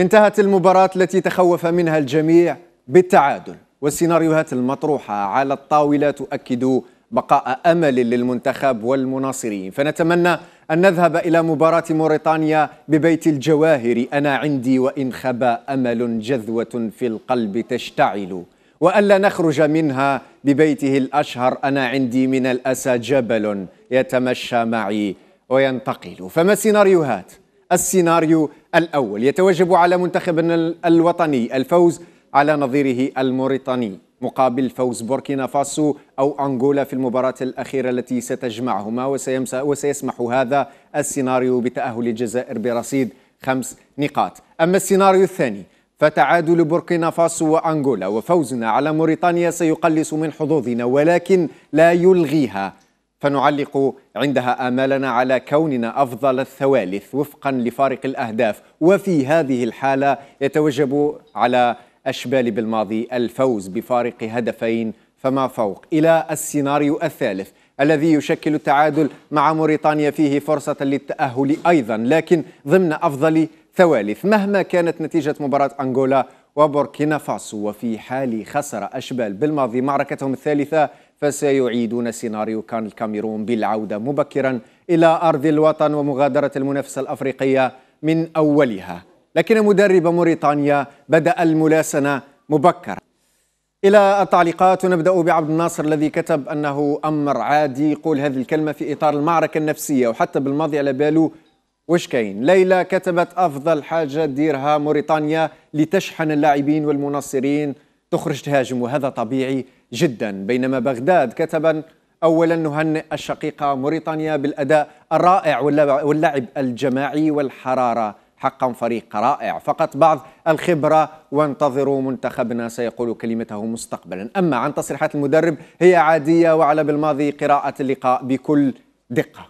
انتهت المباراة التي تخوف منها الجميع بالتعادل والسيناريوهات المطروحة على الطاولة تؤكد بقاء أمل للمنتخب والمناصرين فنتمنى أن نذهب إلى مباراة موريتانيا ببيت الجواهر أنا عندي وإن خبى أمل جذوة في القلب تشتعل وألا نخرج منها ببيته الأشهر أنا عندي من الأسى جبل يتمشى معي وينتقل فما السيناريوهات؟ السيناريو الأول يتوجب على منتخبنا الوطني الفوز على نظيره الموريتاني مقابل فوز بوركينا فاسو أو أنغولا في المباراة الأخيرة التي ستجمعهما وسيسمح هذا السيناريو بتأهل الجزائر برصيد خمس نقاط أما السيناريو الثاني فتعادل بوركينا فاسو وأنغولا وفوزنا على موريتانيا سيقلص من حظوظنا ولكن لا يلغيها فنعلق عندها آمالنا على كوننا أفضل الثوالث وفقا لفارق الأهداف وفي هذه الحالة يتوجب على أشبال بالماضي الفوز بفارق هدفين فما فوق إلى السيناريو الثالث الذي يشكل التعادل مع موريتانيا فيه فرصة للتأهل أيضا لكن ضمن أفضل ثوالث مهما كانت نتيجة مباراة أنغولا وبوركينا فاسو وفي حال خسر أشبال بالماضي معركتهم الثالثة فسيعيدون سيناريو كان الكاميرون بالعودة مبكرا إلى أرض الوطن ومغادرة المنافسة الأفريقية من أولها لكن مدرب موريتانيا بدأ الملاسنة مبكرا إلى التعليقات ونبدأ بعبد الناصر الذي كتب أنه أمر عادي يقول هذه الكلمة في إطار المعركة النفسية وحتى بالماضي على باله وش كاين ليلى كتبت أفضل حاجة ديرها موريتانيا لتشحن اللاعبين والمنصرين تخرج تهاجم وهذا طبيعي جدا بينما بغداد كتبا اولا نهنئ الشقيقه موريتانيا بالاداء الرائع واللعب الجماعي والحراره حقا فريق رائع فقط بعض الخبرة وانتظروا منتخبنا سيقول كلمته مستقبلا أما عن تصريحات المدرب هي عادية وعلى بالماضي قراءة اللقاء بكل دقة